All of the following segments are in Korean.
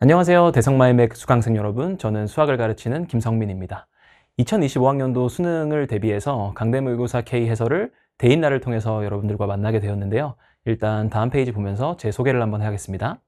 안녕하세요. 대성마임의 수강생 여러분. 저는 수학을 가르치는 김성민입니다. 2025학년도 수능을 대비해서 강대모의고사 K 해설을 대인날을 통해서 여러분들과 만나게 되었는데요. 일단 다음 페이지 보면서 제 소개를 한번 하겠습니다.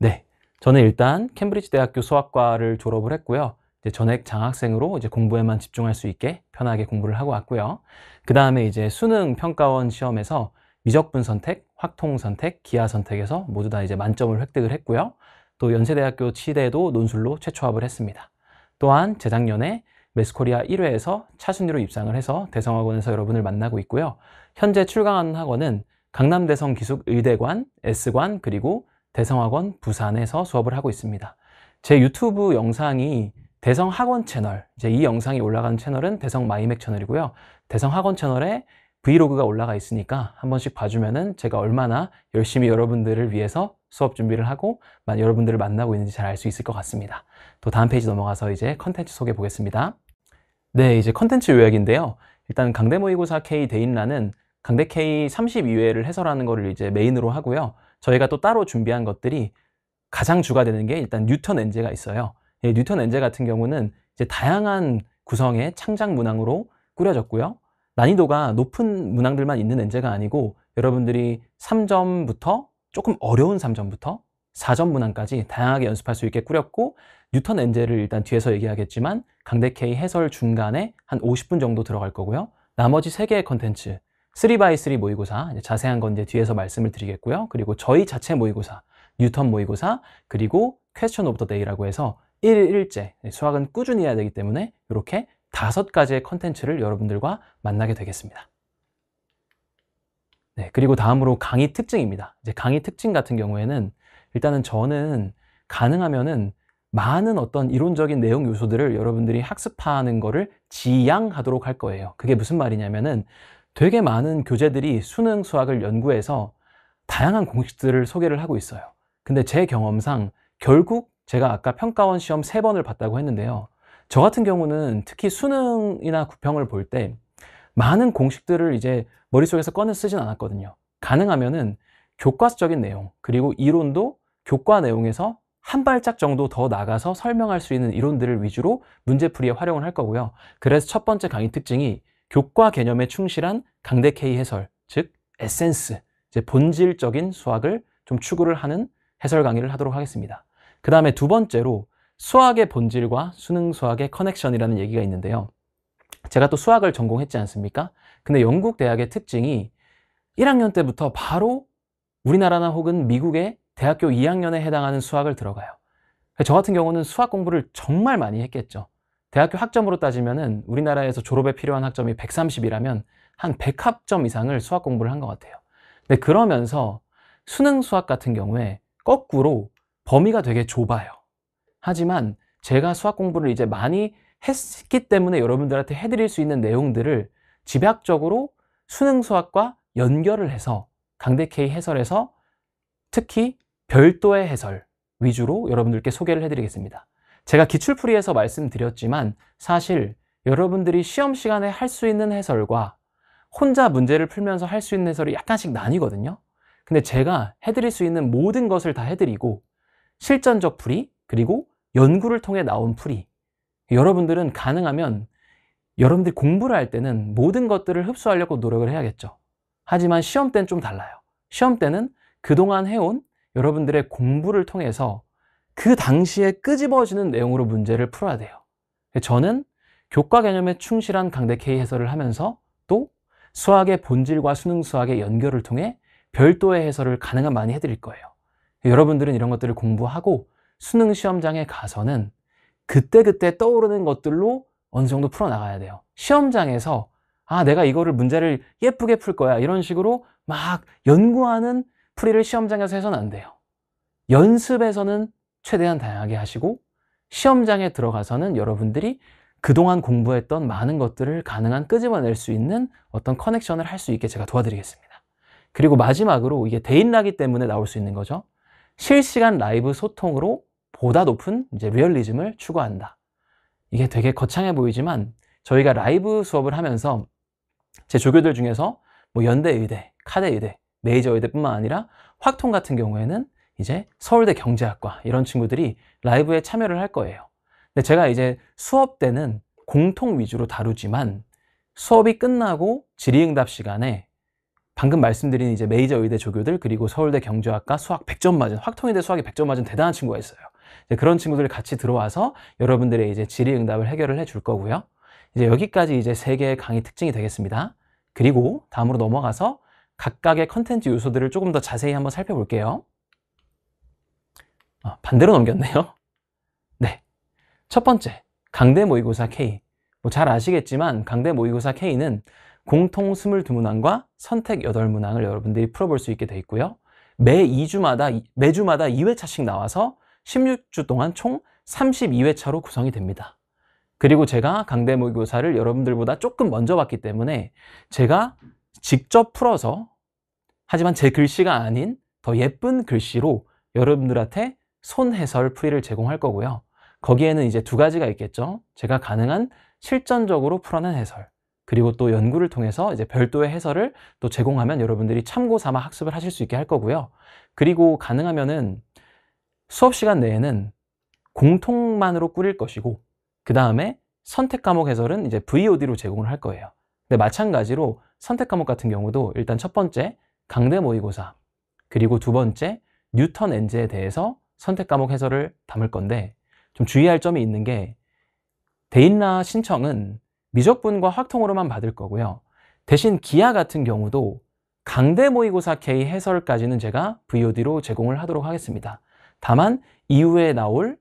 네. 저는 일단 캠브리지 대학교 수학과를 졸업을 했고요. 이제 전액 장학생으로 이제 공부에만 집중할 수 있게 편하게 공부를 하고 왔고요. 그 다음에 이제 수능 평가원 시험에서 미적분 선택, 확통 선택, 기하 선택에서 모두 다 이제 만점을 획득을 했고요. 또 연세대학교 치대도 논술로 최초합을 했습니다. 또한 재작년에 메스코리아 1회에서 차순위로 입상을 해서 대성학원에서 여러분을 만나고 있고요. 현재 출강하는 학원은 강남대성 기숙의대관, S관, 그리고 대성학원 부산에서 수업을 하고 있습니다. 제 유튜브 영상이 대성학원 채널, 이제 이 영상이 올라가는 채널은 대성 마이맥 채널이고요. 대성학원 채널에 브이로그가 올라가 있으니까 한 번씩 봐주면은 제가 얼마나 열심히 여러분들을 위해서 수업 준비를 하고 여러분들을 만나고 있는지 잘 알 수 있을 것 같습니다. 또 다음 페이지 넘어가서 이제 컨텐츠 소개 보겠습니다. 네, 이제 컨텐츠 요약인데요. 일단 강대 모의고사 K 대인란은 강대 K 32회를 해설하는 것을 이제 메인으로 하고요. 저희가 또 따로 준비한 것들이 가장 주가 되는 게 일단 뉴턴 엔제가 있어요. 예, 뉴턴 엔제 같은 경우는 이제 다양한 구성의 창작 문항으로 꾸려졌고요. 난이도가 높은 문항들만 있는 엔제가 아니고 여러분들이 3점부터 조금 어려운 3점부터 4점 문항까지 다양하게 연습할 수 있게 꾸렸고 뉴턴 엔젤을 일단 뒤에서 얘기하겠지만 강대케이 해설 중간에 한 50분 정도 들어갈 거고요. 나머지 3개의 컨텐츠 3x3 모의고사 자세한 건 이제 뒤에서 말씀을 드리겠고요. 그리고 저희 자체 모의고사, 뉴턴 모의고사, 그리고 퀘스천 오브 더 데이라고 해서 1일째 수학은 꾸준히 해야 되기 때문에 이렇게 다섯 가지의 컨텐츠를 여러분들과 만나게 되겠습니다. 네, 그리고 다음으로 강의 특징입니다. 이제 강의 특징 같은 경우에는 일단은 저는 가능하면은 많은 어떤 이론적인 내용 요소들을 여러분들이 학습하는 거를 지양하도록 할 거예요. 그게 무슨 말이냐면은 되게 많은 교재들이 수능 수학을 연구해서 다양한 공식들을 소개를 하고 있어요. 근데 제 경험상 결국 제가 아까 평가원 시험 세번을 봤다고 했는데요. 저 같은 경우는 특히 수능이나 구평을 볼 때 많은 공식들을 이제 머릿속에서 꺼내 쓰진 않았거든요. 가능하면은 교과서적인 내용, 그리고 이론도 교과 내용에서 한 발짝 정도 더 나가서 설명할 수 있는 이론들을 위주로 문제풀이에 활용을 할 거고요. 그래서 첫 번째 강의 특징이 교과 개념에 충실한 강대케이 해설, 즉 에센스, 이제 본질적인 수학을 좀 추구를 하는 해설 강의를 하도록 하겠습니다. 그 다음에 두 번째로 수학의 본질과 수능 수학의 커넥션이라는 얘기가 있는데요. 제가 또 수학을 전공했지 않습니까? 근데 영국 대학의 특징이 1학년 때부터 바로 우리나라나 혹은 미국의 대학교 2학년에 해당하는 수학을 들어가요. 저 같은 경우는 수학 공부를 정말 많이 했겠죠. 대학교 학점으로 따지면은 우리나라에서 졸업에 필요한 학점이 130이라면 한 100학점 이상을 수학 공부를 한 것 같아요. 근데 그러면서 수능 수학 같은 경우에 거꾸로 범위가 되게 좁아요. 하지만 제가 수학 공부를 이제 많이 했기 때문에 여러분들한테 해드릴 수 있는 내용들을 집약적으로 수능 수학과 연결을 해서 강대케이 해설에서 특히 별도의 해설 위주로 여러분들께 소개를 해드리겠습니다. 제가 기출풀이에서 말씀드렸지만 사실 여러분들이 시험 시간에 할 수 있는 해설과 혼자 문제를 풀면서 할 수 있는 해설이 약간씩 나뉘거든요. 근데 제가 해드릴 수 있는 모든 것을 다 해드리고 실전적 풀이 그리고 연구를 통해 나온 풀이 여러분들은 가능하면 여러분들이 공부를 할 때는 모든 것들을 흡수하려고 노력을 해야겠죠. 하지만 시험 때는 좀 달라요. 시험 때는 그동안 해온 여러분들의 공부를 통해서 그 당시에 끄집어지는 내용으로 문제를 풀어야 돼요. 저는 교과 개념에 충실한 강대케이 해설을 하면서 또 수학의 본질과 수능 수학의 연결을 통해 별도의 해설을 가능한 많이 해드릴 거예요. 여러분들은 이런 것들을 공부하고 수능 시험장에 가서는 그때그때 떠오르는 것들로 어느 정도 풀어나가야 돼요. 시험장에서 아, 내가 이거를 문제를 예쁘게 풀 거야. 이런 식으로 막 연구하는 풀이를 시험장에서 해서는 안 돼요. 연습에서는 최대한 다양하게 하시고 시험장에 들어가서는 여러분들이 그동안 공부했던 많은 것들을 가능한 끄집어낼 수 있는 어떤 커넥션을 할 수 있게 제가 도와드리겠습니다. 그리고 마지막으로 이게 대인라기 때문에 나올 수 있는 거죠. 실시간 라이브 소통으로 보다 높은 이제 리얼리즘을 추구한다. 이게 되게 거창해 보이지만 저희가 라이브 수업을 하면서 제 조교들 중에서 뭐 연대의대, 카대의대, 메이저의대뿐만 아니라 확통 같은 경우에는 이제 서울대 경제학과 이런 친구들이 라이브에 참여를 할 거예요. 근데 제가 이제 수업 때는 공통 위주로 다루지만 수업이 끝나고 질의응답 시간에 방금 말씀드린 이제 메이저 의대 조교들 그리고 서울대 경제학과 수학 100점 맞은 확통의대 수학이 100점 맞은 대단한 친구가 있어요. 그런 친구들 같이 들어와서 여러분들의 이제 질의응답을 해결을 해 줄 거고요. 이제 여기까지 이제 세 개의 강의 특징이 되겠습니다. 그리고 다음으로 넘어가서 각각의 컨텐츠 요소들을 조금 더 자세히 한번 살펴볼게요. 아, 반대로 넘겼네요. 네. 첫 번째, 강대 모의고사 K. 뭐잘 아시겠지만 강대 모의고사 K는 공통 22문항과 선택 8문항을 여러분들이 풀어볼 수 있게 돼 있고요. 매 2주마다, 매주마다 2회차씩 나와서 16주 동안 총 32회차로 구성이 됩니다. 그리고 제가 강대모교사를 여러분들보다 조금 먼저 봤기 때문에 제가 직접 풀어서 하지만 제 글씨가 아닌 더 예쁜 글씨로 여러분들한테 손해설 풀이를 제공할 거고요. 거기에는 이제 두 가지가 있겠죠. 제가 가능한 실전적으로 풀어낸 해설 그리고 또 연구를 통해서 이제 별도의 해설을 또 제공하면 여러분들이 참고 삼아 학습을 하실 수 있게 할 거고요. 그리고 가능하면은 수업 시간 내에는 공통만으로 꾸릴 것이고 그 다음에 선택 과목 해설은 이제 VOD로 제공을 할 거예요. 근데 마찬가지로 선택 과목 같은 경우도 일단 첫 번째 강대 모의고사 그리고 두 번째 뉴턴 엔지에 대해서 선택 과목 해설을 담을 건데 좀 주의할 점이 있는 게대인라 신청은 미적분과 확통으로만 받을 거고요. 대신 기아 같은 경우도 강대 모의고사 K 해설까지는 제가 VOD로 제공을 하도록 하겠습니다. 다만 이후에 나올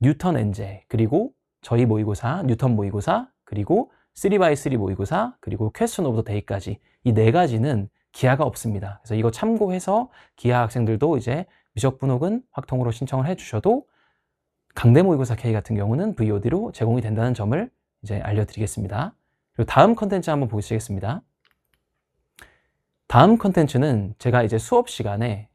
뉴턴 엔제 그리고 저희 모의고사, 뉴턴 모의고사, 그리고 3x3 모의고사, 그리고 퀘스천 오브 더 데이까지 이 네 가지는 기하가 없습니다. 그래서 이거 참고해서 기하 학생들도 이제 미적분 혹은 확통으로 신청을 해주셔도 강대 모의고사 K 같은 경우는 VOD로 제공이 된다는 점을 이제 알려드리겠습니다. 그리고 다음 컨텐츠 한번 보시겠습니다. 다음 컨텐츠는 제가 이제 수업 시간에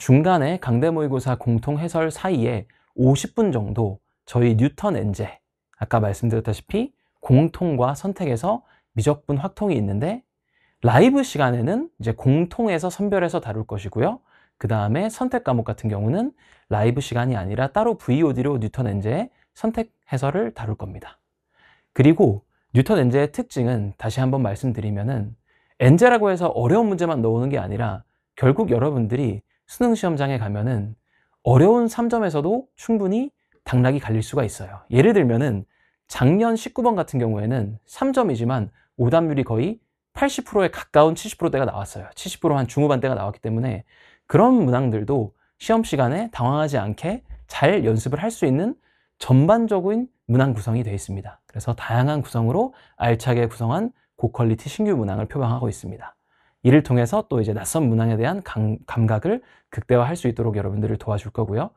중간에 강대모의고사 공통 해설 사이에 50분 정도 저희 뉴턴 엔제 아까 말씀드렸다시피 공통과 선택에서 미적분 확통이 있는데 라이브 시간에는 이제 공통에서 선별해서 다룰 것이고요. 그 다음에 선택 과목 같은 경우는 라이브 시간이 아니라 따로 VOD로 뉴턴 엔제의 선택 해설을 다룰 겁니다. 그리고 뉴턴 엔제의 특징은 다시 한번 말씀드리면은 엔제라고 해서 어려운 문제만 넣는 게 아니라 결국 여러분들이 수능 시험장에 가면은 어려운 3점에서도 충분히 당락이 갈릴 수가 있어요. 예를 들면은 작년 19번 같은 경우에는 3점이지만 오답률이 거의 80%에 가까운 70%대가 나왔어요. 70%한 중후반대가 나왔기 때문에 그런 문항들도 시험 시간에 당황하지 않게 잘 연습을 할 수 있는 전반적인 문항 구성이 되어 있습니다. 그래서 다양한 구성으로 알차게 구성한 고퀄리티 신규 문항을 표방하고 있습니다. 이를 통해서 또 이제 낯선 문항에 대한 감, 각을 극대화할 수 있도록 여러분들을 도와줄 거고요.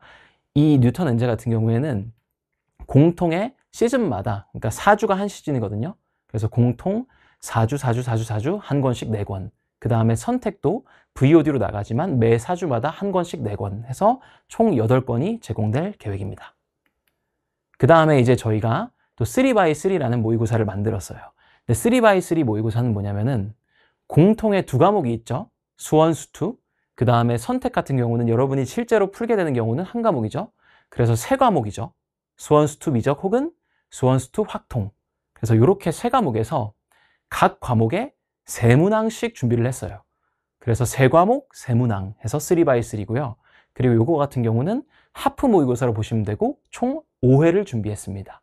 이 뉴턴 엔제 같은 경우에는 공통의 시즌마다 그러니까 4주가 한 시즌이거든요. 그래서 공통 4주, 4주, 4주, 4주 한 권씩 4권. 그 다음에 선택도 VOD로 나가지만 매 4주마다 한 권씩 4권 해서 총 8권이 제공될 계획입니다. 그 다음에 이제 저희가 또 3x3라는 모의고사를 만들었어요. 근데 3x3 모의고사는 뭐냐면은 공통의 두 과목이 있죠. 수원수투, 그 다음에 선택 같은 경우는 여러분이 실제로 풀게 되는 경우는 한 과목이죠. 그래서 세 과목이죠. 수원수투 미적 혹은 수원수투 확통. 그래서 이렇게 세 과목에서 각 과목에 세 문항씩 준비를 했어요. 그래서 세 과목, 세 문항 해서 3x3고요. 이 그리고 요거 같은 경우는 하프 모의고사로 보시면 되고 총 5회를 준비했습니다.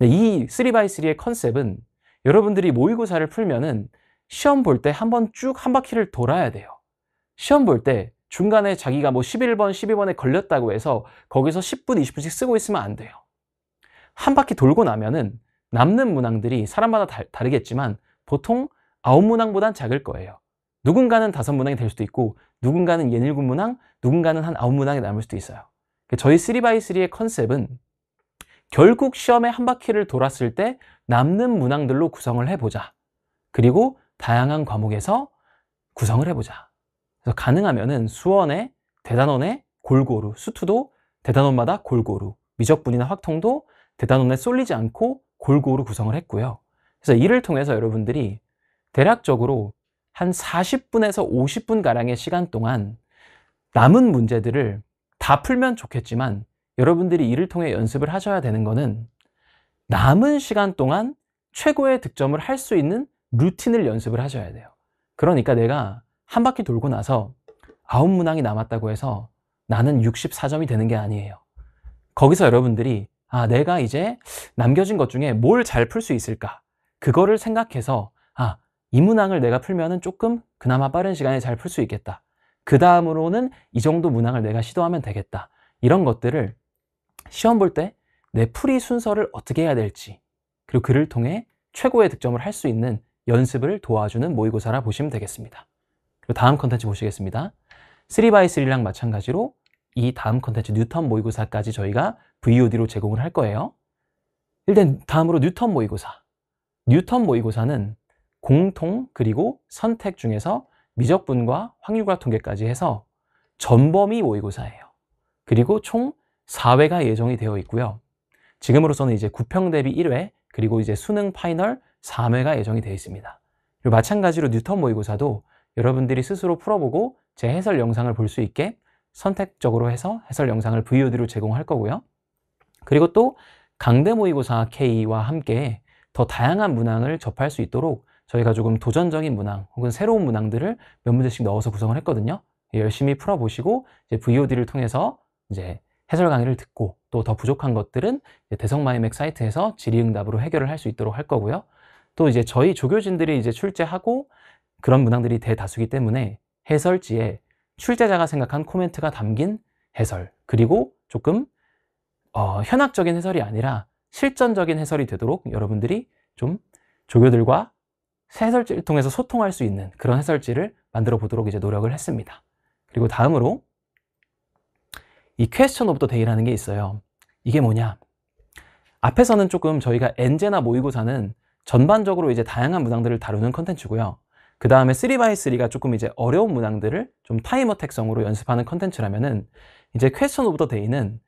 네, 이 3x3의 컨셉은 여러분들이 모의고사를 풀면은 시험 볼 때 한 번 쭉 한 바퀴를 돌아야 돼요. 시험 볼 때 중간에 자기가 뭐 11번, 12번에 걸렸다고 해서 거기서 10분, 20분씩 쓰고 있으면 안 돼요. 한 바퀴 돌고 나면은 남는 문항들이 사람마다 다, 다르겠지만 보통 9 문항보단 작을 거예요. 누군가는 5 문항이 될 수도 있고 누군가는 예닐군 문항, 누군가는 한9 문항이 남을 수도 있어요. 그러니까 저희 3x3의 컨셉은 결국 시험에 한 바퀴를 돌았을 때 남는 문항들로 구성을 해보자. 그리고 다양한 과목에서 구성을 해보자. 그래서 가능하면은 수원에, 대단원에 골고루, 수투도 대단원마다 골고루, 미적분이나 확통도 대단원에 쏠리지 않고 골고루 구성을 했고요. 그래서 이를 통해서 여러분들이 대략적으로 한 40분에서 50분가량의 시간 동안 남은 문제들을 다 풀면 좋겠지만 여러분들이 이를 통해 연습을 하셔야 되는 것은 남은 시간 동안 최고의 득점을 할 수 있는 루틴을 연습을 하셔야 돼요. 그러니까 내가 한 바퀴 돌고 나서 아홉 문항이 남았다고 해서 나는 64점이 되는 게 아니에요. 거기서 여러분들이 아, 내가 이제 남겨진 것 중에 뭘 잘 풀 수 있을까? 그거를 생각해서 아, 이 문항을 내가 풀면은 조금 그나마 빠른 시간에 잘 풀 수 있겠다. 그 다음으로는 이 정도 문항을 내가 시도하면 되겠다. 이런 것들을 시험 볼 때 내 풀이 순서를 어떻게 해야 될지, 그리고 그를 통해 최고의 득점을 할 수 있는 연습을 도와주는 모의고사라 보시면 되겠습니다. 그리고 다음 컨텐츠 보시겠습니다. 3x3랑 마찬가지로 이 다음 컨텐츠 뉴턴 모의고사까지 저희가 VOD로 제공을 할 거예요. 일단 다음으로 뉴턴 모의고사. 뉴턴 모의고사는 공통 그리고 선택 중에서 미적분과 확률과 통계까지 해서 전범위 모의고사예요. 그리고 총 4회가 예정이 되어 있고요. 지금으로서는 이제 9평 대비 1회, 그리고 이제 수능 파이널, 3회가 예정이 되어 있습니다. 그리고 마찬가지로 뉴턴 모의고사도 여러분들이 스스로 풀어보고 제 해설 영상을 볼 수 있게 선택적으로 해서 해설 영상을 VOD로 제공할 거고요. 그리고 또 강대 모의고사 K와 함께 더 다양한 문항을 접할 수 있도록 저희가 조금 도전적인 문항 혹은 새로운 문항들을 몇 문제씩 넣어서 구성을 했거든요. 열심히 풀어보시고 VOD를 통해서 이제 해설 강의를 듣고 또 더 부족한 것들은 대성마이맥 사이트에서 질의응답으로 해결을 할 수 있도록 할 거고요. 또 이제 저희 조교진들이 이제 출제하고 그런 문항들이 대다수기 때문에 해설지에 출제자가 생각한 코멘트가 담긴 해설 그리고 조금 어, 현학적인 해설이 아니라 실전적인 해설이 되도록 여러분들이 좀 조교들과 해설지를 통해서 소통할 수 있는 그런 해설지를 만들어 보도록 이제 노력을 했습니다. 그리고 다음으로 이 퀘스천 오브 더 데이라는 게 있어요. 이게 뭐냐? 앞에서는 조금 저희가 엔제나 모의고사는 전반적으로 이제 다양한 문항들을 다루는 컨텐츠고요. 그 다음에 3x3가 조금 이제 어려운 문항들을 좀 타이머 택성으로 연습하는 컨텐츠라면은 이제 퀘스천 오브 더 데이는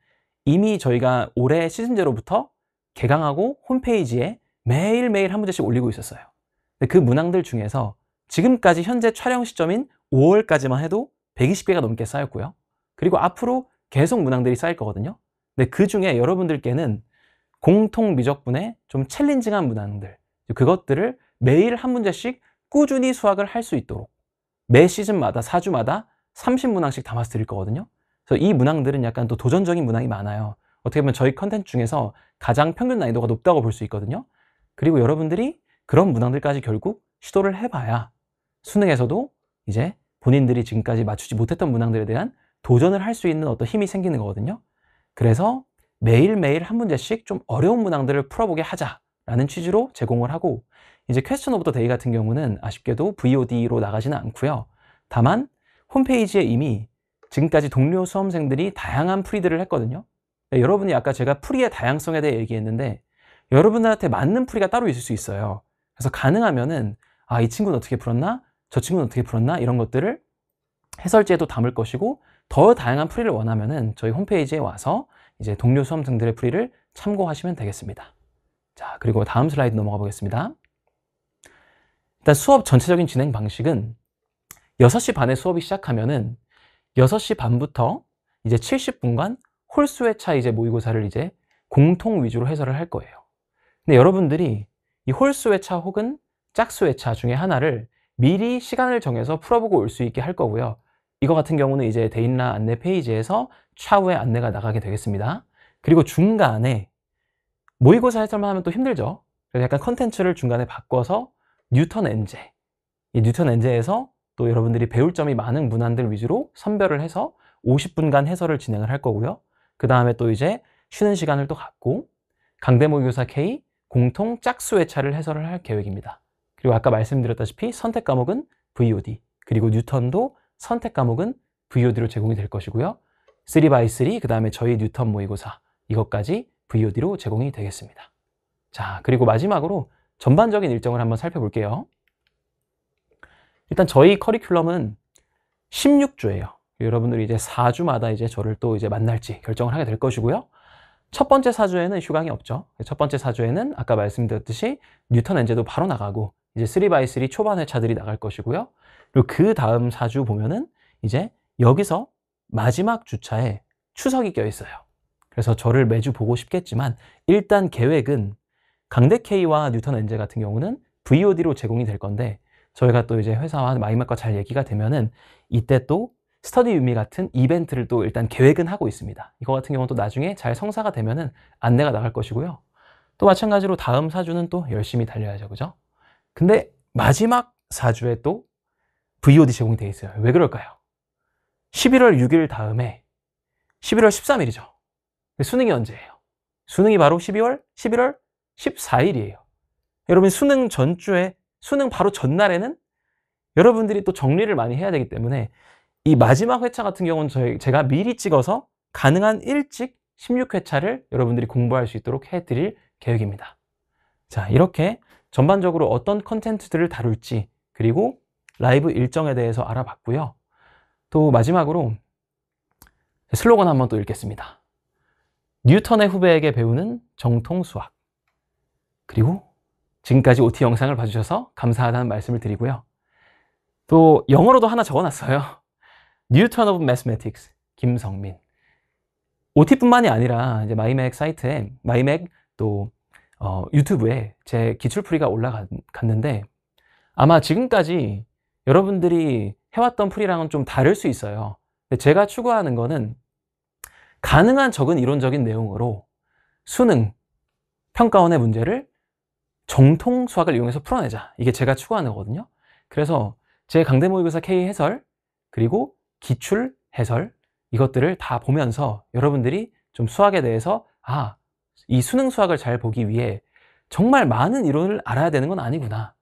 이미 저희가 올해 시즌제로부터 개강하고 홈페이지에 매일매일 한 문제씩 올리고 있었어요. 그 문항들 중에서 지금까지 현재 촬영 시점인 5월까지만 해도 120개가 넘게 쌓였고요. 그리고 앞으로 계속 문항들이 쌓일 거거든요. 근데 그 중에 여러분들께는 공통 미적분의 좀 챌린징한 문항들, 그것들을 매일 한 문제씩 꾸준히 수학을 할 수 있도록 매 시즌마다 4주마다 30문항씩 담아서 드릴 거거든요. 그래서 이 문항들은 약간 또 도전적인 문항이 많아요. 어떻게 보면 저희 컨텐츠 중에서 가장 평균 난이도가 높다고 볼 수 있거든요. 그리고 여러분들이 그런 문항들까지 결국 시도를 해봐야 수능에서도 이제 본인들이 지금까지 맞추지 못했던 문항들에 대한 도전을 할 수 있는 어떤 힘이 생기는 거거든요. 그래서 매일매일 한 문제씩 좀 어려운 문항들을 풀어보게 하자 라는 취지로 제공을 하고 이제 퀘스천 오브 더 데이 같은 경우는 아쉽게도 VOD로 나가지는 않고요. 다만 홈페이지에 이미 지금까지 동료 수험생들이 다양한 프리들을 했거든요. 네, 여러분이 아까 제가 프리의 다양성에 대해 얘기했는데 여러분들한테 맞는 프리가 따로 있을 수 있어요. 그래서 가능하면은 아, 이 친구는 어떻게 풀었나? 저 친구는 어떻게 풀었나? 이런 것들을 해설지에도 담을 것이고 더 다양한 프리를 원하면은 저희 홈페이지에 와서 이제 동료 수험생들의 프리를 참고하시면 되겠습니다. 자, 그리고 다음 슬라이드 넘어가 보겠습니다. 일단 수업 전체적인 진행 방식은 6시 반에 수업이 시작하면은 6시 반부터 이제 70분간 홀수회차 이제 모의고사를 이제 공통 위주로 해설을 할 거예요. 근데 여러분들이 이 홀수회차 혹은 짝수회차 중에 하나를 미리 시간을 정해서 풀어보고 올 수 있게 할 거고요. 이거 같은 경우는 이제 데인라 안내 페이지에서 차후에 안내가 나가게 되겠습니다. 그리고 중간에 모의고사 해설만 하면 또 힘들죠. 그래서 약간 컨텐츠를 중간에 바꿔서 뉴턴 엔제, 이 뉴턴 엔제에서 또 여러분들이 배울 점이 많은 문안들 위주로 선별을 해서 50분간 해설을 진행을 할 거고요. 그 다음에 또 이제 쉬는 시간을 또 갖고 강대모교사 K 공통 짝수 회차를 해설을 할 계획입니다. 그리고 아까 말씀드렸다시피 선택 과목은 VOD 그리고 뉴턴도 선택 과목은 VOD로 제공이 될 것이고요. 3x3 그 다음에 저희 뉴턴 모의고사 이것까지 VOD로 제공이 되겠습니다. 자, 그리고 마지막으로 전반적인 일정을 한번 살펴볼게요. 일단 저희 커리큘럼은 16주예요. 여러분들이 이제 4주마다 이제 저를 또 이제 만날지 결정을 하게 될 것이고요. 첫 번째 4주에는 휴강이 없죠. 첫 번째 4주에는 아까 말씀드렸듯이 뉴턴 엔제도 바로 나가고 이제 3x3 초반 의차들이 나갈 것이고요. 그리고 그 다음 4주 보면은 이제 여기서 마지막 주차에 추석이 껴 있어요. 그래서 저를 매주 보고 싶겠지만 일단 계획은 강대K와 뉴턴 엔젤 같은 경우는 VOD로 제공이 될 건데 저희가 또 이제 회사와 마이맥과 잘 얘기가 되면은 이때 또 스터디 유미 같은 이벤트를 또 일단 계획은 하고 있습니다. 이거 같은 경우는 또 나중에 잘 성사가 되면은 안내가 나갈 것이고요. 또 마찬가지로 다음 사주는 또 열심히 달려야죠. 그죠? 근데 마지막 사주에 또 VOD 제공이 돼 있어요. 왜 그럴까요? 11월 6일 다음에 11월 13일이죠. 수능이 언제예요? 수능이 바로 12월, 11월 14일이에요. 여러분 수능 전주에, 수능 바로 전날에는 여러분들이 또 정리를 많이 해야 되기 때문에 이 마지막 회차 같은 경우는 저희, 제가 미리 찍어서 가능한 일찍 16회차를 여러분들이 공부할 수 있도록 해드릴 계획입니다. 자, 이렇게 전반적으로 어떤 컨텐츠들을 다룰지 그리고 라이브 일정에 대해서 알아봤고요. 또 마지막으로 슬로건 한번 또 읽겠습니다. 뉴턴의 후배에게 배우는 정통 수학. 그리고 지금까지 OT 영상을 봐주셔서 감사하다는 말씀을 드리고요. 또 영어로도 하나 적어놨어요. 뉴턴 오브 매스매틱스 김성민. OT뿐만이 아니라 이제 마이맥 사이트에 마이맥 또 어, 유튜브에 제 기출풀이가 올라갔는데 아마 지금까지 여러분들이 해왔던 풀이랑은 좀 다를 수 있어요. 제가 추구하는 거는 가능한 적은 이론적인 내용으로 수능, 평가원의 문제를 정통 수학을 이용해서 풀어내자. 이게 제가 추구하는 거거든요. 그래서 제 강대 모의고사 K 해설, 그리고 기출 해설, 이것들을 다 보면서 여러분들이 좀 수학에 대해서 아, 이 수능 수학을 잘 보기 위해 정말 많은 이론을 알아야 되는 건 아니구나.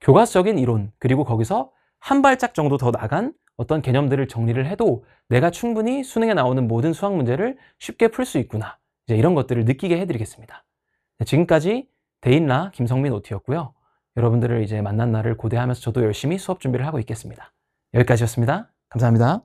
교과서적인 이론, 그리고 거기서 한 발짝 정도 더 나간 어떤 개념들을 정리를 해도 내가 충분히 수능에 나오는 모든 수학 문제를 쉽게 풀 수 있구나. 이제 이런 것들을 느끼게 해드리겠습니다. 네, 지금까지 데인라 김성민 오티였고요. 여러분들을 이제 만난 날을 고대하면서 저도 열심히 수업 준비를 하고 있겠습니다. 여기까지였습니다. 감사합니다.